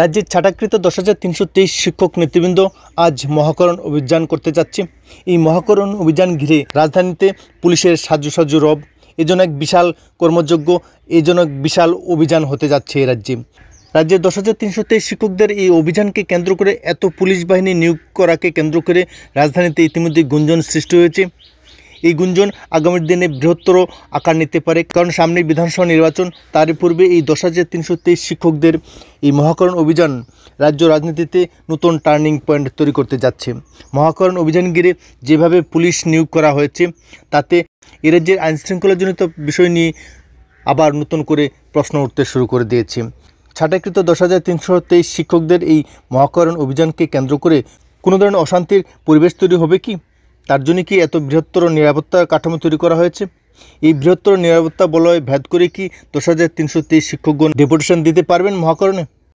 রাজ্যের ছাটাকৃত দশ হাজার তিনশো তেইশ শিক্ষক নেতৃবৃন্দ আজ মহাকরণ অভিযান করতে যাচ্ছে এই মহাকরণ অভিযান ঘিরে রাজধানীতে পুলিশের সাজু সাজু রব এজন্য এক বিশাল কর্মযোগ্য এজন্য এক বিশাল অভিযান হতে যাচ্ছে এই রাজ্যে রাজ্যে দশ হাজার তিনশো তেইশ শিক্ষকদের এই অভিযানকে কেন্দ্র করে এত পুলিশ বাহিনী নিয়োগ করাকে কেন্দ্র করে রাজধানীতে ইতিমধ্যে গুঞ্জন সৃষ্টি হয়েছে এই গুঞ্জন আগামী দিনে বৃহত্তর আকার নিতে পারে কারণ সামনে বিধানসভা নির্বাচন তার পূর্বে এই দশ হাজার তিনশো তেইশ শিক্ষকদের এই মহাকরণ অভিযান রাজ্য রাজনীতিতে নতুন টার্নিং পয়েন্ট তৈরি করতে যাচ্ছে মহাকরণ অভিযান ঘিরে যেভাবে পুলিশ নিয়োগ করা হয়েছে তাতে এ রাজ্যের আইনশৃঙ্খলাজনিত বিষয় নিয়ে আবার নতুন করে প্রশ্ন উঠতে শুরু করে দিয়েছে ছাটাকৃত দশ হাজার তিনশো তেইশ শিক্ষকদের এই মহাকরণ অভিযানকে কেন্দ্র করে কোনো ধরনের অশান্তির পরিবেশ তৈরি হবে কি তার জন্য কি এত বৃহত্তর নিরাপত্তা কাঠামো তৈরি করা হয়েছে এই বৃহত্তর নিরাপত্তা বলয় ভেদ করে কি দশ হাজার তিনশো তেইশ শিক্ষকগণ ডেপুটেশন দিতে পারবেন মহাকরণে